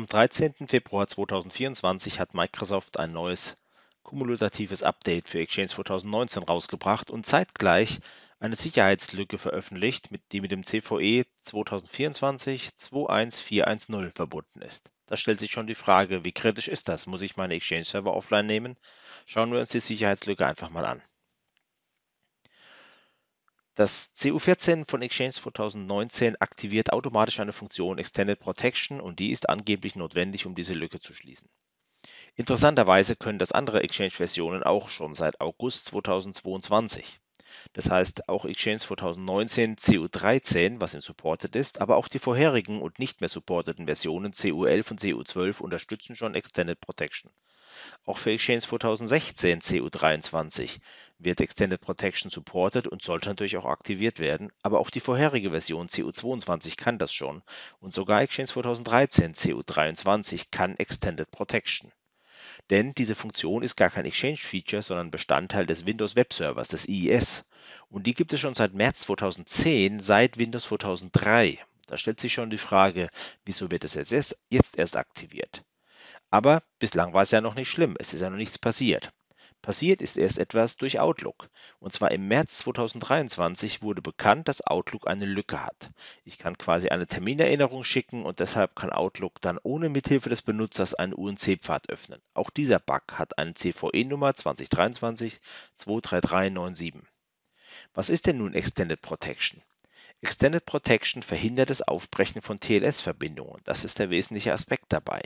Am 13. Februar 2024 hat Microsoft ein neues kumulatives Update für Exchange 2019 rausgebracht und zeitgleich eine Sicherheitslücke veröffentlicht, die mit dem CVE 2024-21410 verbunden ist. Da stellt sich schon die Frage, wie kritisch ist das? Muss ich meine Exchange-Server offline nehmen? Schauen wir uns die Sicherheitslücke einfach mal an. Das CU14 von Exchange 2019 aktiviert automatisch eine Funktion Extended Protection und die ist angeblich notwendig, um diese Lücke zu schließen. Interessanterweise können das andere Exchange-Versionen auch schon seit August 2022. Das heißt, auch Exchange 2019 CU13, was im Supported ist, aber auch die vorherigen und nicht mehr supporteten Versionen CU11 und CU12 unterstützen schon Extended Protection. Auch für Exchange 2016 CU23 wird Extended Protection supported und sollte natürlich auch aktiviert werden, aber auch die vorherige Version CU22 kann das schon und sogar Exchange 2013 CU23 kann Extended Protection. Denn diese Funktion ist gar kein Exchange-Feature, sondern Bestandteil des Windows Web Servers, des IIS. E und die gibt es schon seit März 2010, seit Windows 2003. Da stellt sich schon die Frage, wieso wird es jetzt erst, jetzt erst aktiviert? Aber bislang war es ja noch nicht schlimm, es ist ja noch nichts passiert. Passiert ist erst etwas durch Outlook. Und zwar im März 2023 wurde bekannt, dass Outlook eine Lücke hat. Ich kann quasi eine Terminerinnerung schicken und deshalb kann Outlook dann ohne Mithilfe des Benutzers einen UNC-Pfad öffnen. Auch dieser Bug hat eine CVE-Nummer 2023 23397. Was ist denn nun Extended Protection? Extended Protection verhindert das Aufbrechen von TLS-Verbindungen. Das ist der wesentliche Aspekt dabei.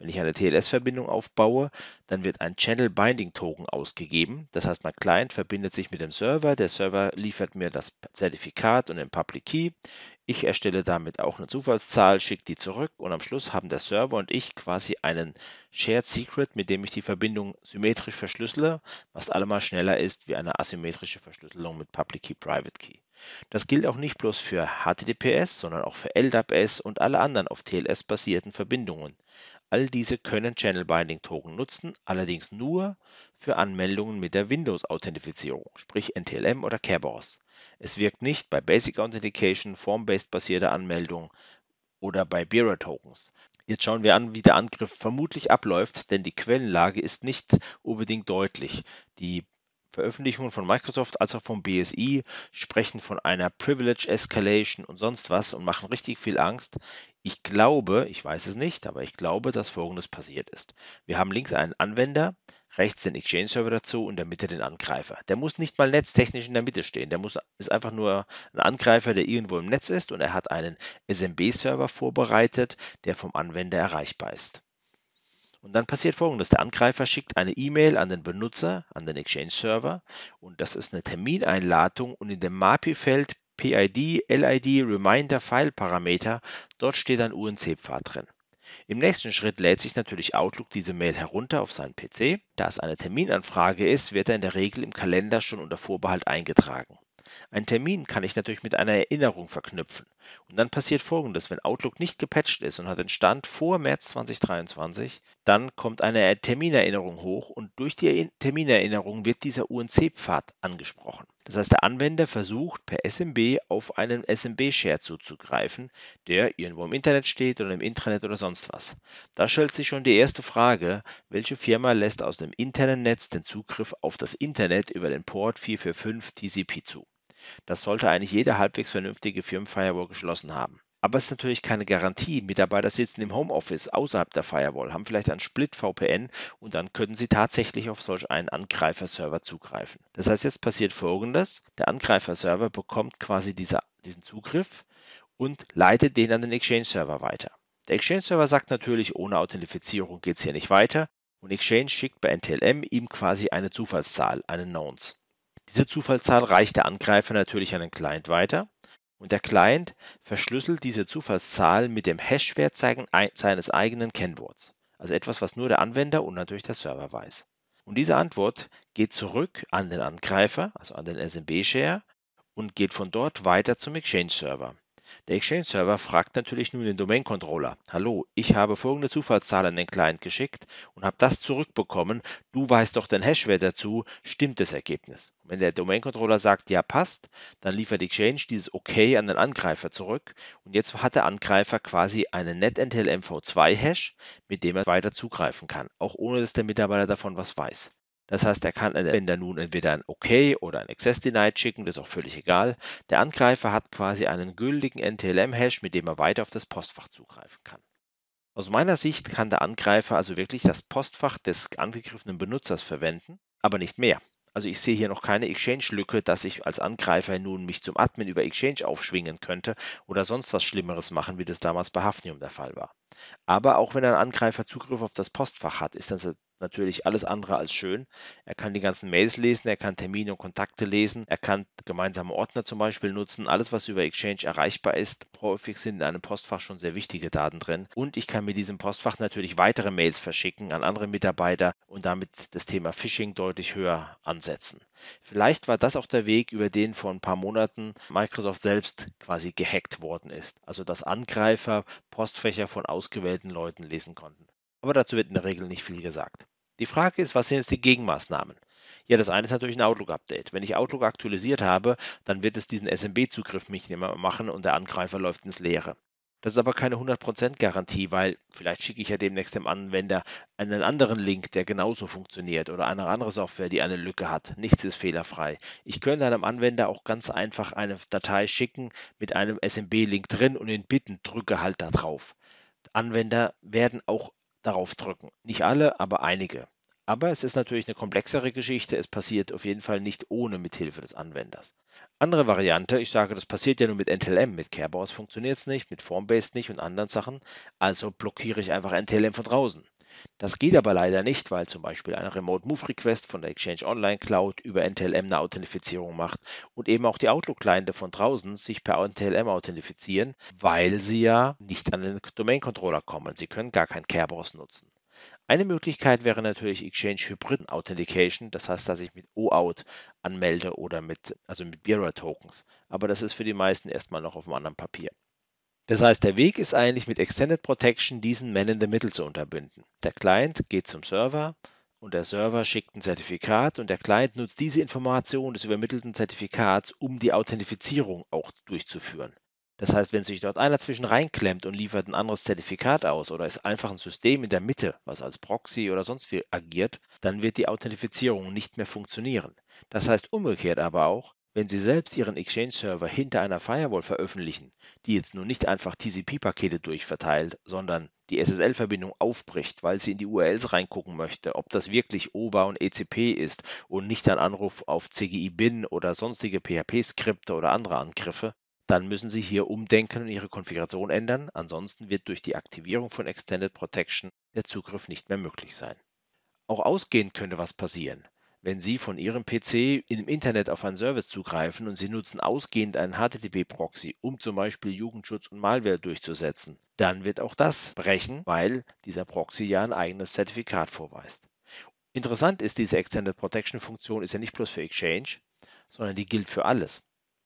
Wenn ich eine TLS-Verbindung aufbaue, dann wird ein Channel Binding Token ausgegeben. Das heißt, mein Client verbindet sich mit dem Server, der Server liefert mir das Zertifikat und den Public Key. Ich erstelle damit auch eine Zufallszahl, schicke die zurück und am Schluss haben der Server und ich quasi einen Shared Secret, mit dem ich die Verbindung symmetrisch verschlüssele, was allemal schneller ist wie eine asymmetrische Verschlüsselung mit Public Key, Private Key. Das gilt auch nicht bloß für HTTPS, sondern auch für LDAPS und alle anderen auf TLS basierten Verbindungen. All diese können Channel Binding Token nutzen, allerdings nur für Anmeldungen mit der Windows-Authentifizierung, sprich NTLM oder Kerberos. Es wirkt nicht bei Basic Authentication, Form-Based basierter Anmeldung oder bei Bearer Tokens. Jetzt schauen wir an, wie der Angriff vermutlich abläuft, denn die Quellenlage ist nicht unbedingt deutlich. Die Veröffentlichungen von Microsoft als auch vom BSI sprechen von einer Privilege Escalation und sonst was und machen richtig viel Angst. Ich glaube, ich weiß es nicht, aber ich glaube, dass Folgendes passiert ist. Wir haben links einen Anwender, rechts den Exchange-Server dazu und in der Mitte den Angreifer. Der muss nicht mal netztechnisch in der Mitte stehen. Der muss, ist einfach nur ein Angreifer, der irgendwo im Netz ist und er hat einen SMB-Server vorbereitet, der vom Anwender erreichbar ist. Und dann passiert folgendes. Der Angreifer schickt eine E-Mail an den Benutzer, an den Exchange-Server und das ist eine Termineinladung und in dem MAPI-Feld PID, LID, Reminder, File-Parameter, dort steht ein UNC-Pfad drin. Im nächsten Schritt lädt sich natürlich Outlook diese Mail herunter auf seinen PC. Da es eine Terminanfrage ist, wird er in der Regel im Kalender schon unter Vorbehalt eingetragen. Ein Termin kann ich natürlich mit einer Erinnerung verknüpfen. Und dann passiert Folgendes, wenn Outlook nicht gepatcht ist und hat den Stand vor März 2023, dann kommt eine Terminerinnerung hoch und durch die Terminerinnerung wird dieser UNC-Pfad angesprochen. Das heißt, der Anwender versucht per SMB auf einen SMB-Share zuzugreifen, der irgendwo im Internet steht oder im Intranet oder sonst was. Da stellt sich schon die erste Frage, welche Firma lässt aus dem internen Netz den Zugriff auf das Internet über den Port 445 TCP zu? Das sollte eigentlich jede halbwegs vernünftige Firmenfirewall geschlossen haben. Aber es ist natürlich keine Garantie. Mitarbeiter sitzen im Homeoffice außerhalb der Firewall, haben vielleicht ein Split-VPN und dann können sie tatsächlich auf solch einen Angreiferserver zugreifen. Das heißt, jetzt passiert Folgendes. Der Angreiferserver bekommt quasi diese, diesen Zugriff und leitet den an den Exchange-Server weiter. Der Exchange-Server sagt natürlich, ohne Authentifizierung geht es hier nicht weiter und Exchange schickt bei NTLM ihm quasi eine Zufallszahl, einen Knowns. Diese Zufallszahl reicht der Angreifer natürlich an den Client weiter und der Client verschlüsselt diese Zufallszahl mit dem Hash-Wert seines eigenen Kennworts. Also etwas, was nur der Anwender und natürlich der Server weiß. Und diese Antwort geht zurück an den Angreifer, also an den SMB-Share, und geht von dort weiter zum Exchange-Server. Der Exchange-Server fragt natürlich nun den Domain-Controller, hallo, ich habe folgende Zufallszahl an den Client geschickt und habe das zurückbekommen, du weißt doch den Hash-Wert dazu, stimmt das Ergebnis? Und wenn der Domain-Controller sagt, ja passt, dann liefert Exchange dieses OK an den Angreifer zurück und jetzt hat der Angreifer quasi einen NetNTL MV2-Hash, mit dem er weiter zugreifen kann, auch ohne dass der Mitarbeiter davon was weiß. Das heißt, er kann der Anwender nun entweder ein OK oder ein Access Denied schicken, das ist auch völlig egal. Der Angreifer hat quasi einen gültigen NTLM-Hash, mit dem er weiter auf das Postfach zugreifen kann. Aus meiner Sicht kann der Angreifer also wirklich das Postfach des angegriffenen Benutzers verwenden, aber nicht mehr. Also ich sehe hier noch keine Exchange-Lücke, dass ich als Angreifer nun mich zum Admin über Exchange aufschwingen könnte oder sonst was Schlimmeres machen, wie das damals bei Hafnium der Fall war. Aber auch wenn ein Angreifer Zugriff auf das Postfach hat, ist das natürlich alles andere als schön. Er kann die ganzen Mails lesen, er kann Termine und Kontakte lesen, er kann gemeinsame Ordner zum Beispiel nutzen. Alles, was über Exchange erreichbar ist, häufig sind in einem Postfach schon sehr wichtige Daten drin. Und ich kann mit diesem Postfach natürlich weitere Mails verschicken an andere Mitarbeiter und damit das Thema Phishing deutlich höher ansetzen. Vielleicht war das auch der Weg, über den vor ein paar Monaten Microsoft selbst quasi gehackt worden ist. Also dass Angreifer Postfächer von ausgewählten Leuten lesen konnten. Aber dazu wird in der Regel nicht viel gesagt. Die Frage ist, was sind jetzt die Gegenmaßnahmen? Ja, das eine ist natürlich ein Outlook-Update. Wenn ich Outlook aktualisiert habe, dann wird es diesen SMB-Zugriff nicht mehr machen und der Angreifer läuft ins Leere. Das ist aber keine 100% Garantie, weil vielleicht schicke ich ja demnächst dem Anwender einen anderen Link, der genauso funktioniert oder eine andere Software, die eine Lücke hat. Nichts ist fehlerfrei. Ich könnte einem Anwender auch ganz einfach eine Datei schicken mit einem SMB-Link drin und ihn bitten, drücke halt da drauf. Anwender werden auch darauf drücken. Nicht alle, aber einige. Aber es ist natürlich eine komplexere Geschichte. Es passiert auf jeden Fall nicht ohne Mithilfe des Anwenders. Andere Variante, ich sage, das passiert ja nur mit NTLM. Mit Kerberos funktioniert es nicht, mit Formbase nicht und anderen Sachen. Also blockiere ich einfach NTLM von draußen. Das geht aber leider nicht, weil zum Beispiel eine Remote Move Request von der Exchange Online Cloud über NTLM eine Authentifizierung macht und eben auch die Outlook-Cliente von draußen sich per NTLM authentifizieren, weil sie ja nicht an den Domain-Controller kommen. Sie können gar kein Kerberos nutzen. Eine Möglichkeit wäre natürlich Exchange Hybrid Authentication, das heißt, dass ich mit OAuth anmelde oder mit, also mit Bearer Tokens. Aber das ist für die meisten erstmal noch auf einem anderen Papier. Das heißt, der Weg ist eigentlich mit Extended Protection diesen Man in the Middle zu unterbinden. Der Client geht zum Server und der Server schickt ein Zertifikat und der Client nutzt diese Information des übermittelten Zertifikats, um die Authentifizierung auch durchzuführen. Das heißt, wenn sich dort einer zwischen reinklemmt und liefert ein anderes Zertifikat aus oder ist einfach ein System in der Mitte, was als Proxy oder sonst wie agiert, dann wird die Authentifizierung nicht mehr funktionieren. Das heißt umgekehrt aber auch, wenn Sie selbst Ihren Exchange-Server hinter einer Firewall veröffentlichen, die jetzt nun nicht einfach TCP-Pakete durchverteilt, sondern die SSL-Verbindung aufbricht, weil sie in die URLs reingucken möchte, ob das wirklich OBA und ECP ist und nicht ein Anruf auf CGI-BIN oder sonstige PHP-Skripte oder andere Angriffe, dann müssen Sie hier umdenken und Ihre Konfiguration ändern, ansonsten wird durch die Aktivierung von Extended Protection der Zugriff nicht mehr möglich sein. Auch ausgehend könnte was passieren. Wenn Sie von Ihrem PC im Internet auf einen Service zugreifen und Sie nutzen ausgehend einen HTTP-Proxy, um zum Beispiel Jugendschutz und Malware durchzusetzen, dann wird auch das brechen, weil dieser Proxy ja ein eigenes Zertifikat vorweist. Interessant ist, diese Extended Protection Funktion ist ja nicht bloß für Exchange, sondern die gilt für alles.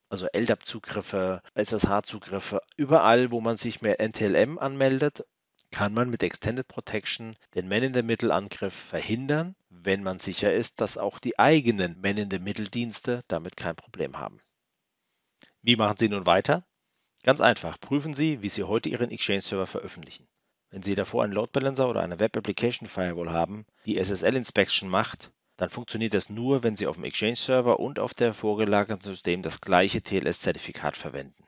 Also LDAP-Zugriffe, SSH-Zugriffe, überall, wo man sich mit NTLM anmeldet kann man mit Extended Protection den Man-in-the-Middle-Angriff verhindern, wenn man sicher ist, dass auch die eigenen Man-in-the-Middle-Dienste damit kein Problem haben. Wie machen Sie nun weiter? Ganz einfach, prüfen Sie, wie Sie heute Ihren Exchange-Server veröffentlichen. Wenn Sie davor einen Load Balancer oder eine Web Application Firewall haben, die SSL-Inspection macht, dann funktioniert das nur, wenn Sie auf dem Exchange-Server und auf der vorgelagerten System das gleiche TLS-Zertifikat verwenden.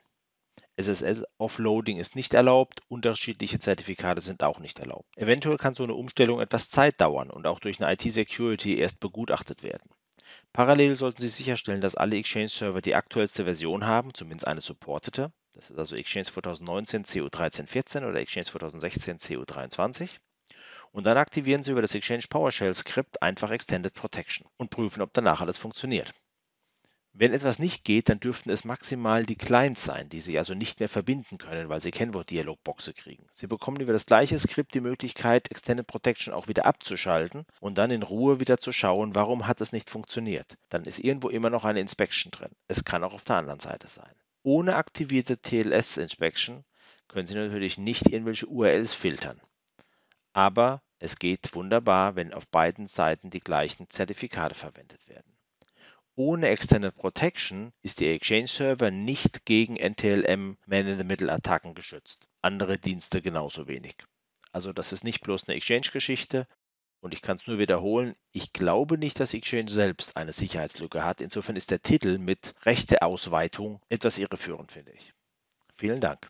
SSL-Offloading ist nicht erlaubt, unterschiedliche Zertifikate sind auch nicht erlaubt. Eventuell kann so eine Umstellung etwas Zeit dauern und auch durch eine IT-Security erst begutachtet werden. Parallel sollten Sie sicherstellen, dass alle Exchange-Server die aktuellste Version haben, zumindest eine supportete. Das ist also Exchange 2019 CU1314 oder Exchange 2016 CU23. Und dann aktivieren Sie über das Exchange PowerShell-Skript einfach Extended Protection und prüfen, ob danach alles funktioniert. Wenn etwas nicht geht, dann dürften es maximal die Clients sein, die sich also nicht mehr verbinden können, weil sie Kennwort-Dialogboxe kriegen. Sie bekommen über das gleiche Skript die Möglichkeit, Extended Protection auch wieder abzuschalten und dann in Ruhe wieder zu schauen, warum hat es nicht funktioniert. Dann ist irgendwo immer noch eine Inspection drin. Es kann auch auf der anderen Seite sein. Ohne aktivierte TLS-Inspection können Sie natürlich nicht irgendwelche URLs filtern. Aber es geht wunderbar, wenn auf beiden Seiten die gleichen Zertifikate verwendet werden. Ohne Extended Protection ist der Exchange-Server nicht gegen NTLM Man-in-the-Middle-Attacken geschützt. Andere Dienste genauso wenig. Also das ist nicht bloß eine Exchange-Geschichte. Und ich kann es nur wiederholen, ich glaube nicht, dass Exchange selbst eine Sicherheitslücke hat. Insofern ist der Titel mit Rechteausweitung etwas irreführend, finde ich. Vielen Dank.